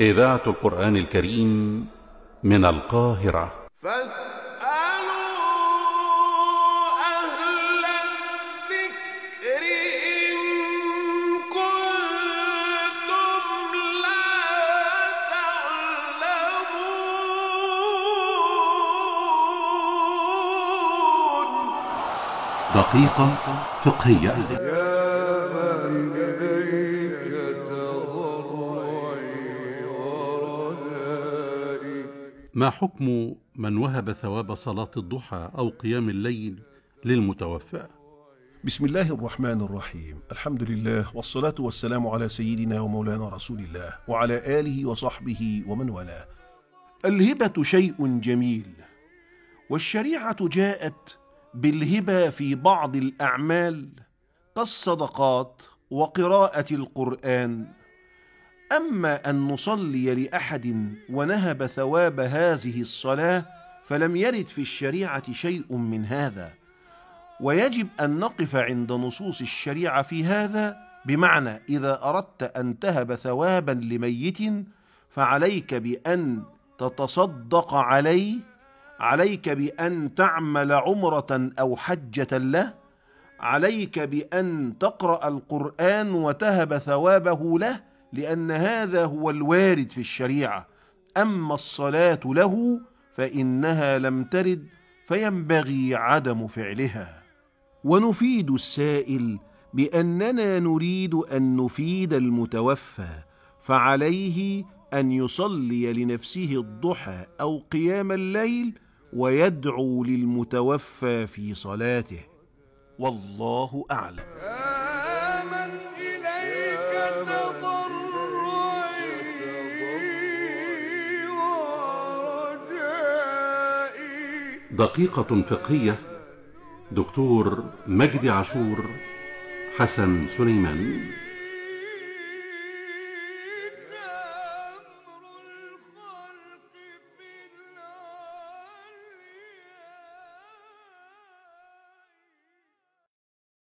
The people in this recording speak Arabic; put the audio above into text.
إذاعة القرآن الكريم من القاهرة فاسألوا أهل الذكر إن كنتم لا تعلمون دقيقة فقهية ما حكم من وهب ثواب صلاة الضحى أو قيام الليل للمتوفى بسم الله الرحمن الرحيم الحمد لله والصلاة والسلام على سيدنا ومولانا رسول الله وعلى آله وصحبه ومن والاه الهبة شيء جميل والشريعة جاءت بالهبة في بعض الأعمال كالصدقات وقراءة القرآن اما ان نصلي لاحد ونهب ثواب هذه الصلاه فلم يرد في الشريعه شيء من هذا ويجب ان نقف عند نصوص الشريعه في هذا بمعنى اذا اردت ان تهب ثوابا لميت فعليك بان تتصدق عليه عليك بان تعمل عمره او حجه له عليك بان تقرا القران وتهب ثوابه له لأن هذا هو الوارد في الشريعة أما الصلاة له فإنها لم ترد فينبغي عدم فعلها ونفيد السائل بأننا نريد أن نفيد المتوفى فعليه أن يصلي لنفسه الضحى أو قيام الليل ويدعو للمتوفى في صلاته والله أعلم دقيقة فقهية دكتور مجدي عاشور حسن سليمان